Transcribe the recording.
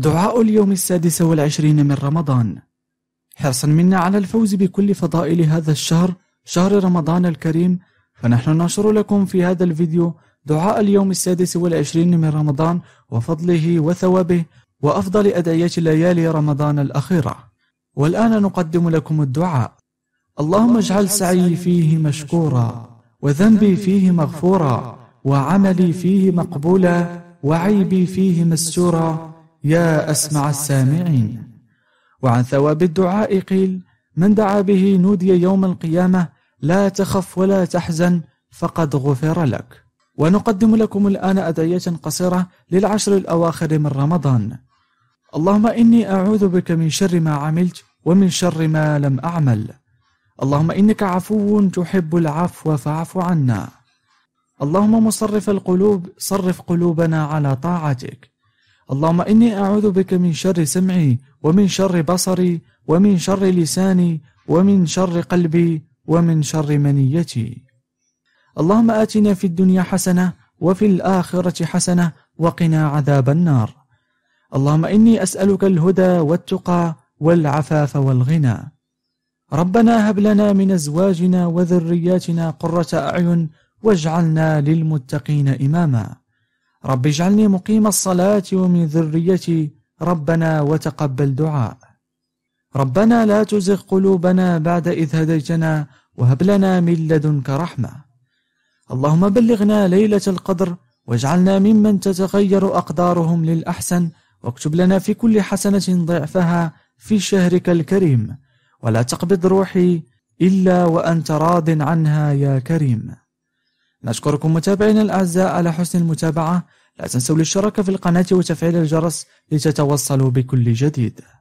دعاء اليوم السادس والعشرين من رمضان حرصا منا على الفوز بكل فضائل هذا الشهر شهر رمضان الكريم فنحن ننشر لكم في هذا الفيديو دعاء اليوم السادس والعشرين من رمضان وفضله وثوابه وأفضل أدعية ليالي رمضان الأخيرة والآن نقدم لكم الدعاء اللهم اجعل سعي فيه مشكورا وذنبي فيه مغفورا وعملي فيه مقبولا وعيبي فيه مستورا يا أسمع السامعين وعن ثواب الدعاء قيل من دعا به نودي يوم القيامة لا تخف ولا تحزن فقد غفر لك ونقدم لكم الآن أدعية قصيرة للعشر الأواخر من رمضان اللهم إني أعوذ بك من شر ما عملت ومن شر ما لم أعمل اللهم إنك عفو تحب العفو فاعف عنا اللهم مصرف القلوب صرف قلوبنا على طاعتك اللهم إني أعوذ بك من شر سمعي ومن شر بصري ومن شر لساني ومن شر قلبي ومن شر منيتي اللهم آتنا في الدنيا حسنة وفي الآخرة حسنة وقنا عذاب النار اللهم إني أسألك الهدى والتقى والعفاف والغنى ربنا هب لنا من أزواجنا وذرياتنا قرة أعين واجعلنا للمتقين إماماً رب اجعلني مقيم الصلاة ومن ذريتي ربنا وتقبل دعاء ربنا لا تزغ قلوبنا بعد إذ هديتنا وهب لنا من لدنك رحمة اللهم بلغنا ليلة القدر واجعلنا ممن تتغير أقدارهم للأحسن واكتب لنا في كل حسنة ضعفها في شهرك الكريم ولا تقبض روحي إلا وأنت راض عنها يا كريم نشكركم متابعينا الأعزاء على حسن المتابعة لا تنسوا الاشتراك في القناة وتفعيل الجرس لتتوصلوا بكل جديد